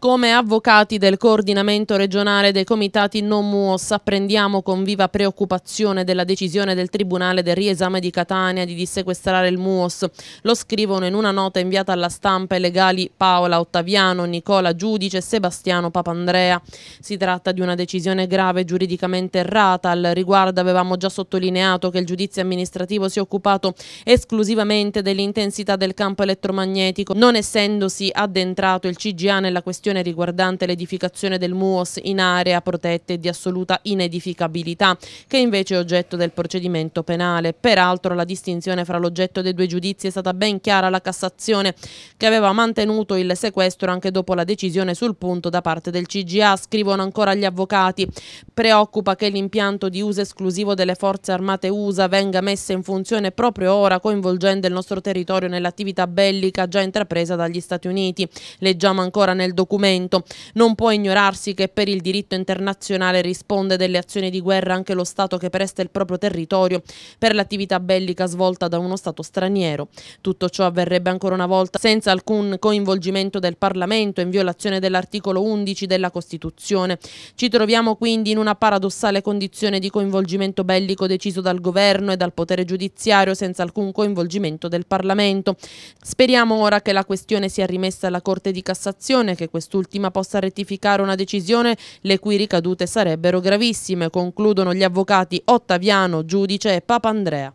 Come avvocati del coordinamento regionale dei comitati non MUOS apprendiamo con viva preoccupazione della decisione del Tribunale del riesame di Catania di dissequestrare il MUOS. Lo scrivono in una nota inviata alla stampa i legali Paola Ottaviano, Nicola Giudice e Sebastiano Papandrea. Si tratta di una decisione grave giuridicamente errata. Al riguardo avevamo già sottolineato che il giudizio amministrativo si è occupato esclusivamente dell'intensità del campo elettromagnetico, non essendosi addentrato il CGA nella questione questione riguardante l'edificazione del MUOS in area protetta e di assoluta inedificabilità, che invece è oggetto del procedimento penale. Peraltro la distinzione fra l'oggetto dei due giudizi è stata ben chiara alla Cassazione, che aveva mantenuto il sequestro anche dopo la decisione sul punto da parte del CGA, scrivono ancora gli avvocati. Preoccupa che l'impianto di uso esclusivo delle forze armate USA venga messo in funzione proprio ora, coinvolgendo il nostro territorio nell'attività bellica già intrapresa dagli Stati Uniti. Leggiamo ancora nel documento documento. Non può ignorarsi che per il diritto internazionale risponde delle azioni di guerra anche lo Stato che presta il proprio territorio per l'attività bellica svolta da uno Stato straniero. Tutto ciò avverrebbe ancora una volta senza alcun coinvolgimento del Parlamento in violazione dell'articolo 11 della Costituzione. Ci troviamo quindi in una paradossale condizione di coinvolgimento bellico deciso dal governo e dal potere giudiziario senza alcun coinvolgimento del Parlamento. Speriamo ora che la questione sia rimessa alla Corte di Cassazione che questo quest'ultima possa rettificare una decisione le cui ricadute sarebbero gravissime, concludono gli avvocati Ottaviano, giudice e Papa Andrea.